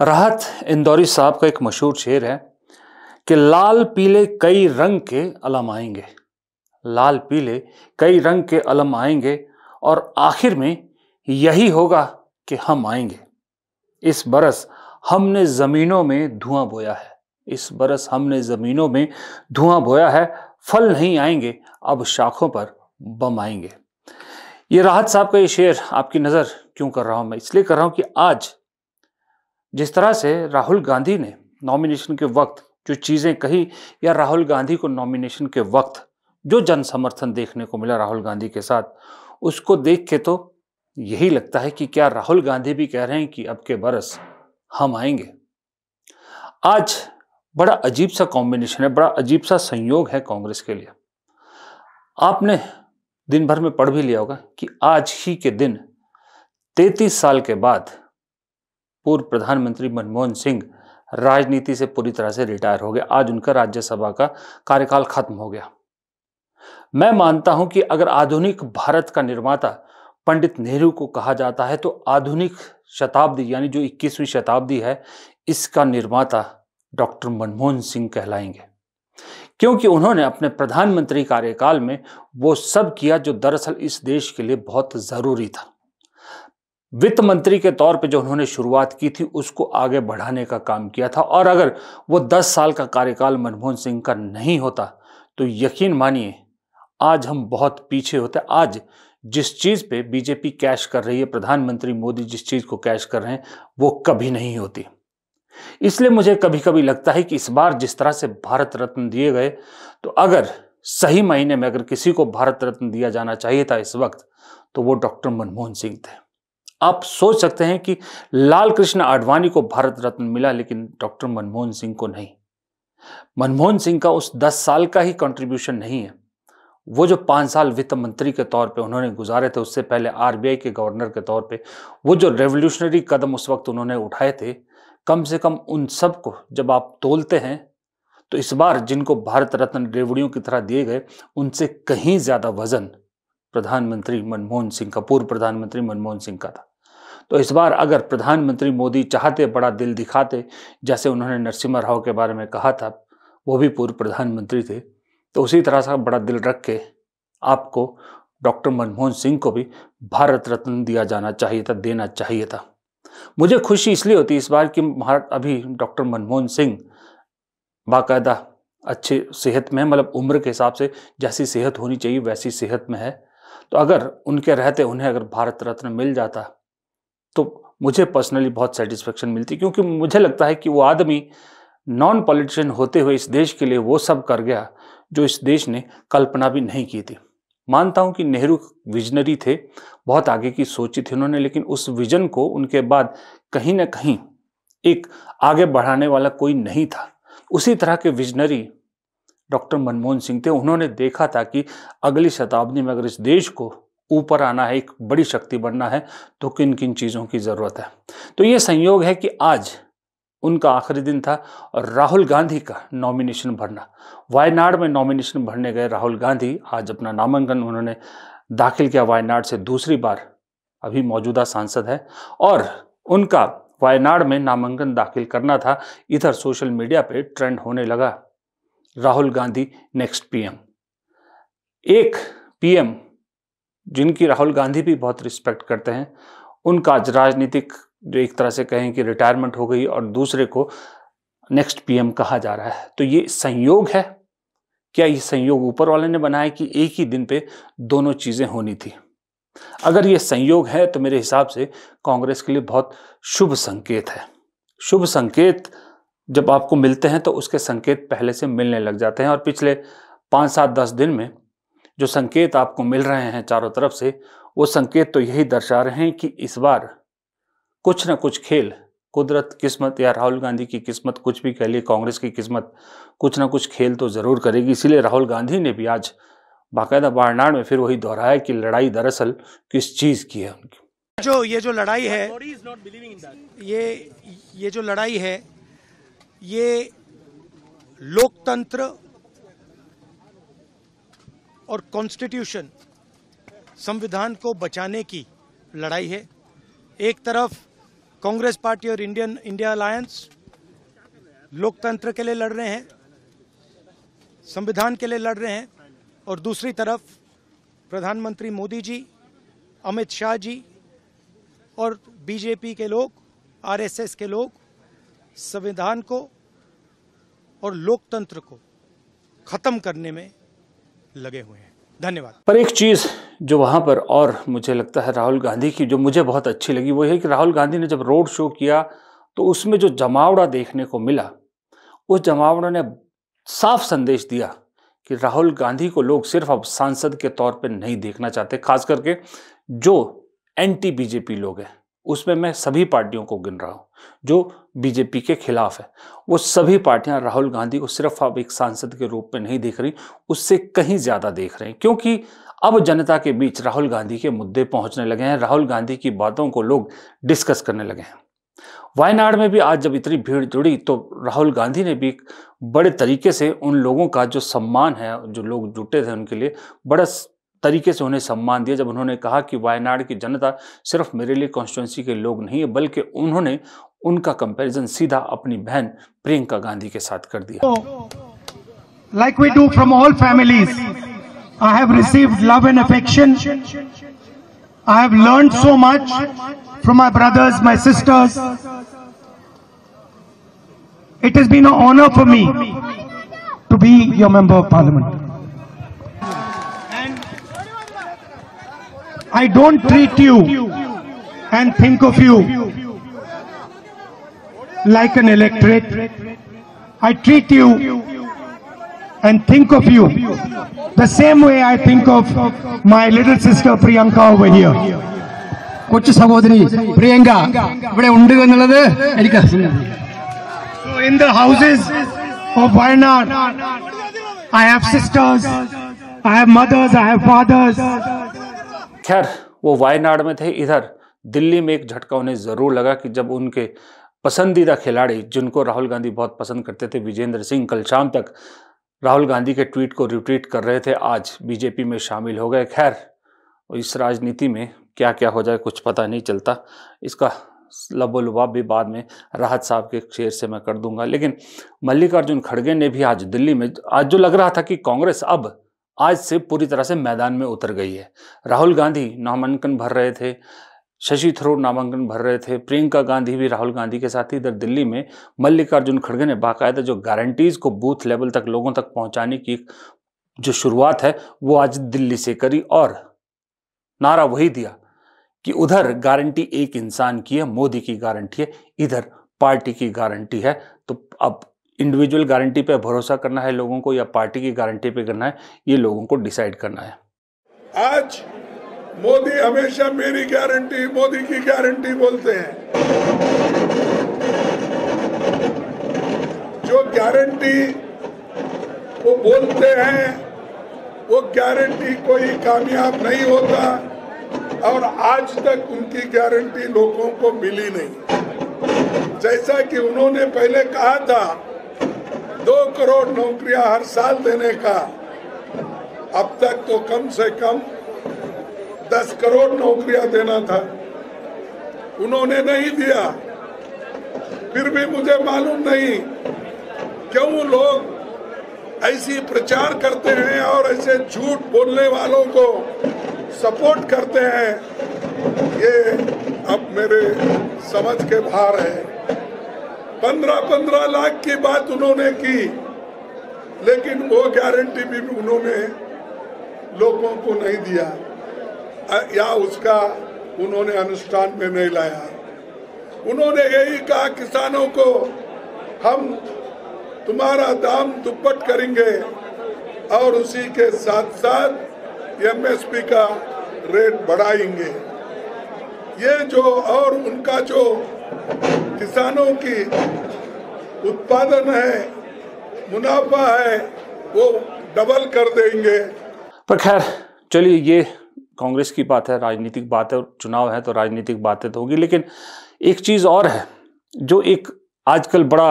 राहत इंदौरी साहब का एक मशहूर शेर है कि लाल पीले कई रंग के अलम आएंगे लाल पीले कई रंग के अलम आएंगे और आखिर में यही होगा कि हम आएंगे इस बरस हमने ज़मीनों में धुआं बोया है इस बरस हमने ज़मीनों में धुआं बोया है फल नहीं आएंगे अब शाखों पर बम आएंगे ये राहत साहब का ये शेर आपकी नज़र क्यों कर रहा हूँ मैं इसलिए कर रहा हूँ कि आज जिस तरह से राहुल गांधी ने नॉमिनेशन के वक्त जो चीज़ें कही या राहुल गांधी को नॉमिनेशन के वक्त जो जन समर्थन देखने को मिला राहुल गांधी के साथ उसको देख के तो यही लगता है कि क्या राहुल गांधी भी कह रहे हैं कि अब के बरस हम आएंगे आज बड़ा अजीब सा कॉम्बिनेशन है बड़ा अजीब सा संयोग है कांग्रेस के लिए आपने दिन भर में पढ़ भी लिया होगा कि आज ही के दिन 33 साल के बाद पूर्व प्रधानमंत्री मनमोहन सिंह राजनीति से पूरी तरह से रिटायर हो गए आज उनका राज्यसभा का कार्यकाल खत्म हो गया मैं मानता हूं कि अगर आधुनिक भारत का निर्माता पंडित नेहरू को कहा जाता है तो आधुनिक शताब्दी यानी जो 21वीं शताब्दी है इसका निर्माता डॉक्टर मनमोहन सिंह कहलाएंगे क्योंकि उन्होंने अपने प्रधानमंत्री कार्यकाल में वो सब किया जो दरअसल इस देश के लिए बहुत ज़रूरी था वित्त मंत्री के तौर पे जो उन्होंने शुरुआत की थी उसको आगे बढ़ाने का काम किया था और अगर वो 10 साल का कार्यकाल मनमोहन सिंह का नहीं होता तो यकीन मानिए आज हम बहुत पीछे होते आज जिस चीज़ पे बीजेपी कैश कर रही है प्रधानमंत्री मोदी जिस चीज़ को कैश कर रहे हैं वो कभी नहीं होती इसलिए मुझे कभी कभी लगता है कि इस बार जिस तरह से भारत रत्न दिए गए तो अगर सही महीने में अगर किसी को भारत रत्न दिया जाना चाहिए था इस वक्त तो वो डॉक्टर मनमोहन सिंह थे आप सोच सकते हैं कि लाल कृष्ण आडवाणी को भारत रत्न मिला लेकिन डॉक्टर मनमोहन सिंह को नहीं मनमोहन सिंह का उस 10 साल का ही कंट्रीब्यूशन नहीं है वो जो पांच साल वित्त मंत्री के तौर पे उन्होंने गुजारे थे उससे पहले आरबीआई के गवर्नर के तौर पे वो जो रेवोल्यूशनरी कदम उस वक्त उन्होंने उठाए थे कम से कम उन सब को जब आप तोलते हैं तो इस बार जिनको भारत रत्न रेवड़ियों की तरह दिए गए उनसे कहीं ज़्यादा वजन प्रधानमंत्री मनमोहन सिंह का पूर्व प्रधानमंत्री मनमोहन सिंह का था तो इस बार अगर प्रधानमंत्री मोदी चाहते बड़ा दिल दिखाते जैसे उन्होंने नरसिम्हा राव के बारे में कहा था वो भी पूर्व प्रधानमंत्री थे तो उसी तरह से बड़ा दिल रख के आपको डॉक्टर मनमोहन सिंह को भी भारत रत्न दिया जाना चाहिए था देना चाहिए था मुझे खुशी इसलिए होती इस बार कि भारत अभी डॉक्टर मनमोहन सिंह बाकायदा अच्छे सेहत में मतलब उम्र के हिसाब से जैसी सेहत होनी चाहिए वैसी सेहत में है तो अगर उनके रहते उन्हें अगर भारत रत्न मिल जाता तो मुझे पर्सनली बहुत सेटिस्फेक्शन मिलती क्योंकि मुझे लगता है कि वो आदमी नॉन पॉलिटिशियन होते हुए इस देश के लिए वो सब कर गया जो इस देश ने कल्पना भी नहीं की थी मानता हूं कि नेहरू विजनरी थे बहुत आगे की सोची थी उन्होंने लेकिन उस विजन को उनके बाद कहीं ना कहीं एक आगे बढ़ाने वाला कोई नहीं था उसी तरह के विजनरी डॉक्टर मनमोहन सिंह थे उन्होंने देखा था कि अगली शताब्दी में अगर इस देश को ऊपर आना है एक बड़ी शक्ति बनना है तो किन किन चीज़ों की ज़रूरत है तो ये संयोग है कि आज उनका आखिरी दिन था और राहुल गांधी का नॉमिनेशन भरना वायनाड में नॉमिनेशन भरने गए राहुल गांधी आज अपना नामांकन उन्होंने दाखिल किया वायनाड से दूसरी बार अभी मौजूदा सांसद है और उनका वायनाड में नामांकन दाखिल करना था इधर सोशल मीडिया पे ट्रेंड होने लगा राहुल गांधी नेक्स्ट पीएम एक पीएम जिनकी राहुल गांधी भी बहुत रिस्पेक्ट करते हैं उनका राजनीतिक जो एक तरह से कहें कि रिटायरमेंट हो गई और दूसरे को नेक्स्ट पीएम कहा जा रहा है तो ये संयोग है क्या ये संयोग ऊपर वाले ने बनाया कि एक ही दिन पे दोनों चीज़ें होनी थी अगर ये संयोग है तो मेरे हिसाब से कांग्रेस के लिए बहुत शुभ संकेत है शुभ संकेत जब आपको मिलते हैं तो उसके संकेत पहले से मिलने लग जाते हैं और पिछले पाँच सात दस दिन में जो संकेत आपको मिल रहे हैं चारों तरफ से वो संकेत तो यही दर्शा रहे हैं कि इस बार कुछ ना कुछ खेल कुदरत किस्मत या राहुल गांधी की किस्मत कुछ भी कह लिए कांग्रेस की किस्मत कुछ ना कुछ खेल तो ज़रूर करेगी इसीलिए राहुल गांधी ने भी आज बाकायदा वारनाड़ में फिर वही दोहराया कि लड़ाई दरअसल किस चीज़ की है उनकी जो ये जो लड़ाई है ये ये जो लड़ाई है ये लोकतंत्र और कॉन्स्टिट्यूशन संविधान को बचाने की लड़ाई है एक तरफ कांग्रेस पार्टी और इंडियन इंडिया अलायंस लोकतंत्र के लिए लड़ रहे हैं संविधान के लिए लड़ रहे हैं और दूसरी तरफ प्रधानमंत्री मोदी जी अमित शाह जी और बीजेपी के लोग आरएसएस के लोग संविधान को और लोकतंत्र को खत्म करने में लगे हुए हैं धन्यवाद पर एक चीज़ जो वहां पर और मुझे लगता है राहुल गांधी की जो मुझे बहुत अच्छी लगी वो है कि राहुल गांधी ने जब रोड शो किया तो उसमें जो जमावड़ा देखने को मिला उस जमावड़ा ने साफ संदेश दिया कि राहुल गांधी को लोग सिर्फ अब सांसद के तौर पर नहीं देखना चाहते खास करके जो एंटी बीजेपी लोग हैं उसमें मैं सभी पार्टियों को गिन रहा हूँ जो बीजेपी के खिलाफ है वो सभी पार्टियां राहुल गांधी को सिर्फ अब एक सांसद के रूप में नहीं देख रही उससे कहीं ज़्यादा देख रहे हैं क्योंकि अब जनता के बीच राहुल गांधी के मुद्दे पहुंचने लगे हैं राहुल गांधी की बातों को लोग डिस्कस करने लगे हैं वायनाड में भी आज जब इतनी भीड़ जुड़ी तो राहुल गांधी ने भी बड़े तरीके से उन लोगों का जो सम्मान है जो लोग जुटे थे उनके लिए बड़ा तरीके से उन्हें सम्मान दिया जब उन्होंने कहा कि वायनाड की जनता सिर्फ मेरे लिए कॉन्स्टिट्युएंसी के लोग नहीं है बल्कि उन्होंने उनका कंपैरिजन सीधा अपनी बहन प्रियंका गांधी के साथ कर दिया like we do from all families I have received love and affection I have learn so much from my brothers my sisters it has been a honour for me to be your member of parliament I don't treat you and think of you like an electorate. I treat you and think of you the same way I think of my little sister Priyanka over here. കൊച്ചു സഹോദരി പ്രിയങ്ക ഇവിടെ ഉണ്ട് എന്നുള്ളത് എനിക്ക് in the houses of Wayanad I have sisters, I have mothers, I have fathers. खैर वो वायनाड में थे इधर दिल्ली में एक झटका उन्हें ज़रूर लगा कि जब उनके पसंदीदा खिलाड़ी जिनको राहुल गांधी बहुत पसंद करते थे विजेंद्र सिंह कल शाम तक राहुल गांधी के ट्वीट को रिट्वीट कर रहे थे आज बीजेपी में शामिल हो गए खैर इस राजनीति में क्या क्या हो जाए कुछ पता नहीं चलता इसका लबोलुबाब भी बाद में राहत साहब के शेर से मैं कर दूंगा लेकिन मल्लिकार्जुन खड़गे ने भी आज दिल्ली में आज जो लग रहा था कि कांग्रेस अब आज से पूरी तरह से मैदान में उतर गई है राहुल गांधी नामांकन भर रहे थे शशि थरूर नामांकन भर रहे थे प्रियंका गांधी भी राहुल गांधी के साथ ही इधर दिल्ली में मल्लिकार्जुन खड़गे ने बाकायदा जो गारंटीज़ को बूथ लेवल तक लोगों तक पहुंचाने की जो शुरुआत है वो आज दिल्ली से करी और नारा वही दिया कि उधर गारंटी एक इंसान की है मोदी की गारंटी है इधर पार्टी की गारंटी है तो अब इंडिविजुअल गारंटी पे भरोसा करना है लोगों को या पार्टी की गारंटी पे करना है ये लोगों को डिसाइड करना है आज मोदी हमेशा मेरी गारंटी मोदी की गारंटी बोलते हैं जो गारंटी वो बोलते हैं वो गारंटी कोई कामयाब नहीं होता और आज तक उनकी गारंटी लोगों को मिली नहीं जैसा कि उन्होंने पहले कहा था दो करोड़ नौकरियां हर साल देने का अब तक तो कम से कम दस करोड़ नौकरियां देना था उन्होंने नहीं दिया फिर भी मुझे मालूम नहीं क्यों लोग ऐसी प्रचार करते हैं और ऐसे झूठ बोलने वालों को सपोर्ट करते हैं ये अब मेरे समझ के बाहर है पंद्रह पंद्रह लाख की बात उन्होंने की लेकिन वो गारंटी भी उन्होंने लोगों को नहीं दिया या उसका उन्होंने अनुष्ठान में नहीं लाया उन्होंने यही कहा किसानों को हम तुम्हारा दाम दुप्पट करेंगे और उसी के साथ साथ एमएसपी का रेट बढ़ाएंगे ये जो और उनका जो किसानों की उत्पादन है मुनाफा है वो डबल कर देंगे पर खैर चलिए ये कांग्रेस की बात है राजनीतिक बात है चुनाव है तो राजनीतिक बातें तो होगी लेकिन एक चीज़ और है जो एक आजकल बड़ा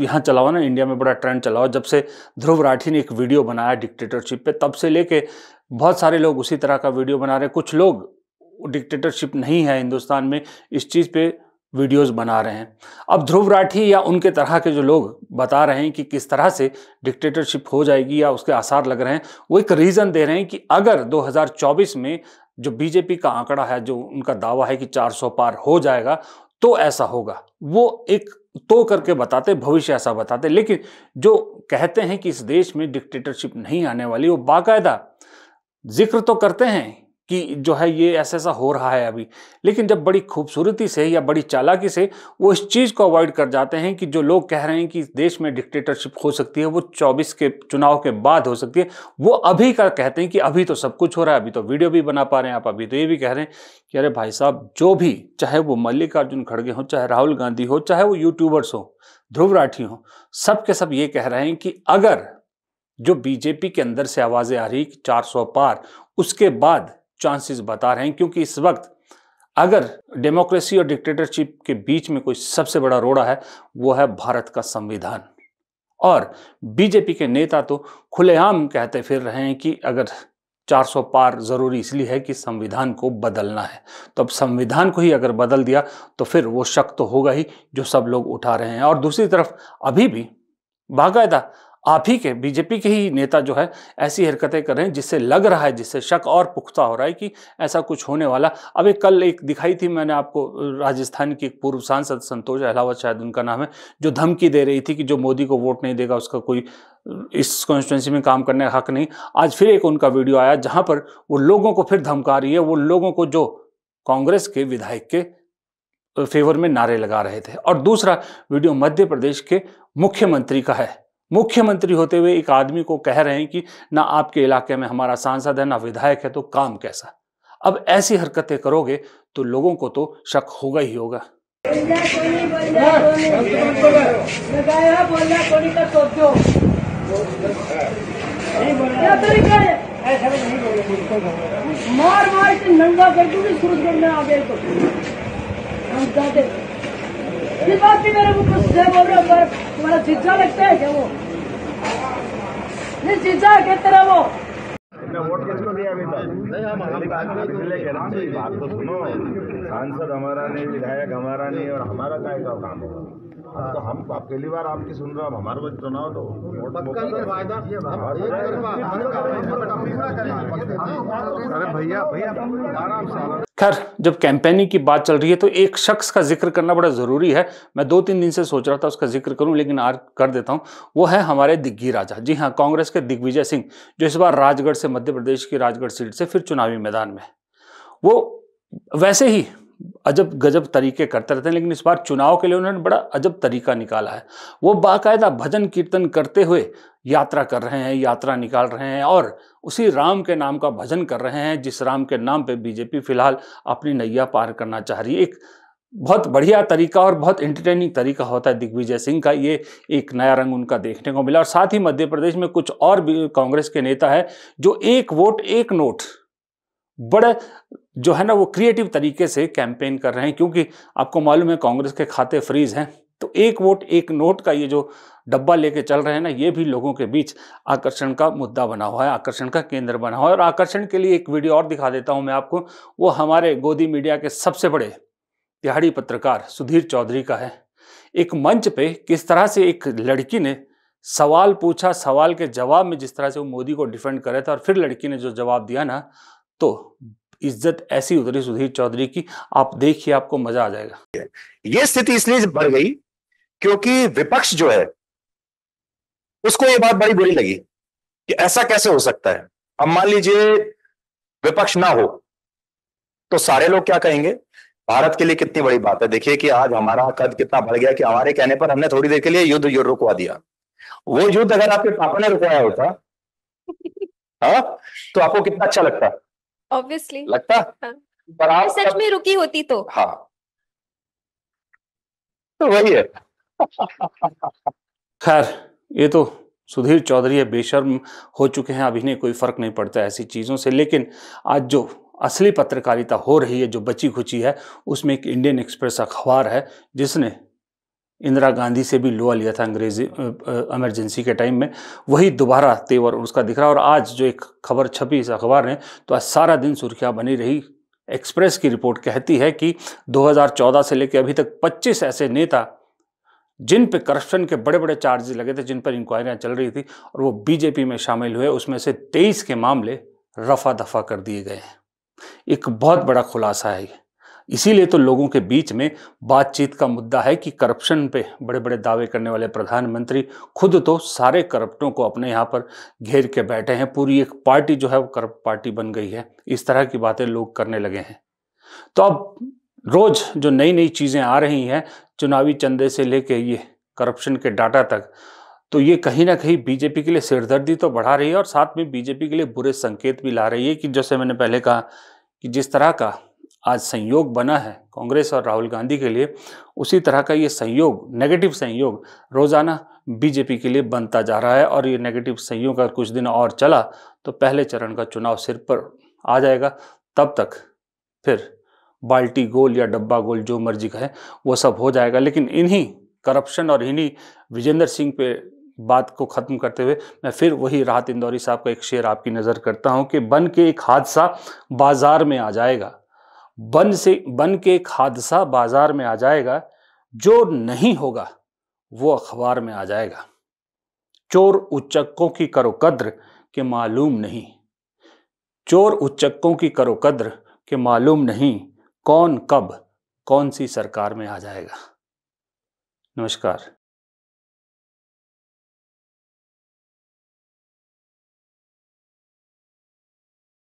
यहाँ चला हुआ ना इंडिया में बड़ा ट्रेंड चला हुआ जब से ध्रुव राठी ने एक वीडियो बनाया डिक्टेटरशिप पे तब से लेके बहुत सारे लोग उसी तरह का वीडियो बना रहे कुछ लोग डिक्टेटरशिप नहीं है हिंदुस्तान में इस चीज़ पे वीडियोस बना रहे हैं अब ध्रुव राठी या उनके तरह के जो लोग बता रहे हैं कि किस तरह से डिक्टेटरशिप हो जाएगी या उसके आसार लग रहे हैं वो एक रीज़न दे रहे हैं कि अगर 2024 में जो बीजेपी का आंकड़ा है जो उनका दावा है कि 400 पार हो जाएगा तो ऐसा होगा वो एक तो करके बताते भविष्य ऐसा बताते लेकिन जो कहते हैं कि इस देश में डिक्टेटरशिप नहीं आने वाली वो बाकायदा जिक्र तो करते हैं कि जो है ये ऐसा ऐसा हो रहा है अभी लेकिन जब बड़ी खूबसूरती से या बड़ी चालाकी से वो इस चीज़ को अवॉइड कर जाते हैं कि जो लोग कह रहे हैं कि देश में डिक्टेटरशिप हो सकती है वो 24 के चुनाव के बाद हो सकती है वो अभी का कहते हैं कि अभी तो सब कुछ हो रहा है अभी तो वीडियो भी बना पा रहे हैं आप अभी तो ये भी कह रहे हैं कि अरे भाई साहब जो भी चाहे वो मल्लिकार्जुन खड़गे हों चाहे राहुल गांधी हो चाहे वो यूट्यूबर्स हों ध्रुव राठी हों सब के सब ये कह रहे हैं कि अगर जो बीजेपी के अंदर से आवाज़ें आ रही कि 400 पार उसके बाद चांसेस बता रहे हैं क्योंकि इस वक्त अगर डेमोक्रेसी और डिक्टेटरशिप के बीच में कोई सबसे बड़ा रोड़ा है वो है भारत का संविधान और बीजेपी के नेता तो खुलेआम कहते फिर रहे हैं कि अगर 400 पार ज़रूरी इसलिए है कि संविधान को बदलना है तो अब संविधान को ही अगर बदल दिया तो फिर वो शक तो होगा ही जो सब लोग उठा रहे हैं और दूसरी तरफ अभी भी बाकायदा आप ही के बीजेपी के ही नेता जो है ऐसी हरकतें कर रहे हैं जिससे लग रहा है जिससे शक और पुख्ता हो रहा है कि ऐसा कुछ होने वाला अब एक कल एक दिखाई थी मैंने आपको राजस्थान की एक पूर्व सांसद संतोष अहलावत शायद उनका नाम है जो धमकी दे रही थी कि जो मोदी को वोट नहीं देगा उसका कोई इस कॉन्स्टिट्यूंसी में काम करने का हक नहीं आज फिर एक उनका वीडियो आया जहाँ पर वो लोगों को फिर धमका रही है वो लोगों को जो कांग्रेस के विधायक के फेवर में नारे लगा रहे थे और दूसरा वीडियो मध्य प्रदेश के मुख्यमंत्री का है मुख्यमंत्री होते हुए एक आदमी को कह रहे हैं कि ना आपके इलाके में हमारा सांसद है ना विधायक है तो काम कैसा अब ऐसी हरकतें करोगे तो लोगों को तो शक होगा ही होगा मार मार के नंगा कर दूंगी शुरू करने आ गए तो हम चाहते बात भी मेरे मुझको बोल रहे हो तुम्हारा जिज्जा लगता है क्या वो निश्चिंचा कहते रहो वोट किसको दिया अभी तक बात तो सुनो सांसद हमारा नहीं विधायक हमारा नहीं और हमारा काय का तो काम होगा तो हम पहली बार आपकी सुन रहा हूँ हमारे को चुनाव तो अरे भैया भैया खैर जब कैंपेनिंग की बात चल रही है तो एक शख्स का जिक्र करना बड़ा ज़रूरी है मैं दो तीन दिन से सोच रहा था उसका जिक्र करूं लेकिन आज कर देता हूं वो है हमारे दिग्गी राजा जी हां कांग्रेस के दिग्विजय सिंह जो इस बार राजगढ़ से मध्य प्रदेश की राजगढ़ सीट से फिर चुनावी मैदान में वो वैसे ही अजब गजब तरीके करते रहते हैं लेकिन इस बार चुनाव के लिए उन्होंने बड़ा अजब तरीका निकाला है वो बाकायदा भजन कीर्तन करते हुए यात्रा कर रहे हैं यात्रा निकाल रहे हैं और उसी राम के नाम का भजन कर रहे हैं जिस राम के नाम पे बीजेपी फिलहाल अपनी नैया पार करना चाह रही है एक बहुत बढ़िया तरीका और बहुत इंटरटेनिंग तरीका होता है दिग्विजय सिंह का ये एक नया रंग उनका देखने को मिला और साथ ही मध्य प्रदेश में कुछ और भी कांग्रेस के नेता है जो एक वोट एक नोट बड़े जो है ना वो क्रिएटिव तरीके से कैंपेन कर रहे हैं क्योंकि आपको मालूम है कांग्रेस के खाते फ्रीज हैं तो एक वोट एक नोट का ये जो डब्बा लेके चल रहे हैं ना ये भी लोगों के बीच आकर्षण का मुद्दा बना हुआ है आकर्षण का केंद्र बना हुआ है और आकर्षण के लिए एक वीडियो और दिखा देता हूँ मैं आपको वो हमारे गोदी मीडिया के सबसे बड़े तिहाड़ी पत्रकार सुधीर चौधरी का है एक मंच पे किस तरह से एक लड़की ने सवाल पूछा सवाल के जवाब में जिस तरह से वो मोदी को डिफेंड कर रहे थे और फिर लड़की ने जो जवाब दिया ना तो इज्जत ऐसी उतरी सुधीर चौधरी की आप देखिए आपको मजा आ जाएगा ये स्थिति इसलिए बढ़ गई क्योंकि विपक्ष जो है उसको ये बात बड़ी बुरी लगी कि ऐसा कैसे हो सकता है अब मान लीजिए विपक्ष ना हो तो सारे लोग क्या कहेंगे भारत के लिए कितनी बड़ी बात है देखिए कि आज हमारा कद कितना बढ़ गया कि हमारे कहने पर हमने थोड़ी देर के लिए युद्ध युद्ध रुकवा दिया वो युद्ध अगर आपके पापा ने रुकवाया होता हा? तो आपको कितना अच्छा लगता ऑब्वियसली लगता हाँ। पर आप सच में रुकी होती तो हाँ तो वही है खैर ये तो सुधीर चौधरी है बेशर्म हो चुके हैं अभी ने कोई फर्क नहीं पड़ता ऐसी चीज़ों से लेकिन आज जो असली पत्रकारिता हो रही है जो बची खुची है उसमें एक इंडियन एक्सप्रेस अखबार है जिसने इंदिरा गांधी से भी लोहा लिया था अंग्रेजी एमरजेंसी के टाइम में वही दोबारा तेवर उसका दिख रहा और आज जो एक खबर छपी इस अखबार ने तो आज सारा दिन सुर्खियाँ बनी रही एक्सप्रेस की रिपोर्ट कहती है कि 2014 से लेकर अभी तक 25 ऐसे नेता जिन पे करप्शन के बड़े बड़े चार्जेस लगे थे जिन पर इंक्वायरियाँ चल रही थी और वो बीजेपी में शामिल हुए उसमें से तेईस के मामले रफा दफा कर दिए गए हैं एक बहुत बड़ा खुलासा है ये इसीलिए तो लोगों के बीच में बातचीत का मुद्दा है कि करप्शन पे बड़े बड़े दावे करने वाले प्रधानमंत्री खुद तो सारे करप्टों को अपने यहाँ पर घेर के बैठे हैं पूरी एक पार्टी जो है वो करप्ट पार्टी बन गई है इस तरह की बातें लोग करने लगे हैं तो अब रोज जो नई नई चीज़ें आ रही हैं चुनावी चंदे से लेके ये करप्शन के डाटा तक तो ये कहीं ना कहीं बीजेपी के लिए सिरदर्दी तो बढ़ा रही है और साथ में बीजेपी के लिए बुरे संकेत भी ला रही है कि जैसे मैंने पहले कहा कि जिस तरह का आज संयोग बना है कांग्रेस और राहुल गांधी के लिए उसी तरह का ये संयोग नेगेटिव संयोग रोज़ाना बीजेपी के लिए बनता जा रहा है और ये नेगेटिव संयोग अगर कुछ दिन और चला तो पहले चरण का चुनाव सिर पर आ जाएगा तब तक फिर बाल्टी गोल या डब्बा गोल जो मर्जी है वो सब हो जाएगा लेकिन इन्हीं करप्शन और इन्हीं विजेंद्र सिंह पे बात को ख़त्म करते हुए मैं फिर वही राहत इंदौरी साहब का एक शेर आपकी नज़र करता हूँ कि बन के एक हादसा बाजार में आ जाएगा बन से बन के एक हादसा बाजार में आ जाएगा जो नहीं होगा वो अखबार में आ जाएगा चोर उच्चकों की करो कद्र के मालूम नहीं चोर उच्चकों की करो कद्र के मालूम नहीं कौन कब कौन सी सरकार में आ जाएगा नमस्कार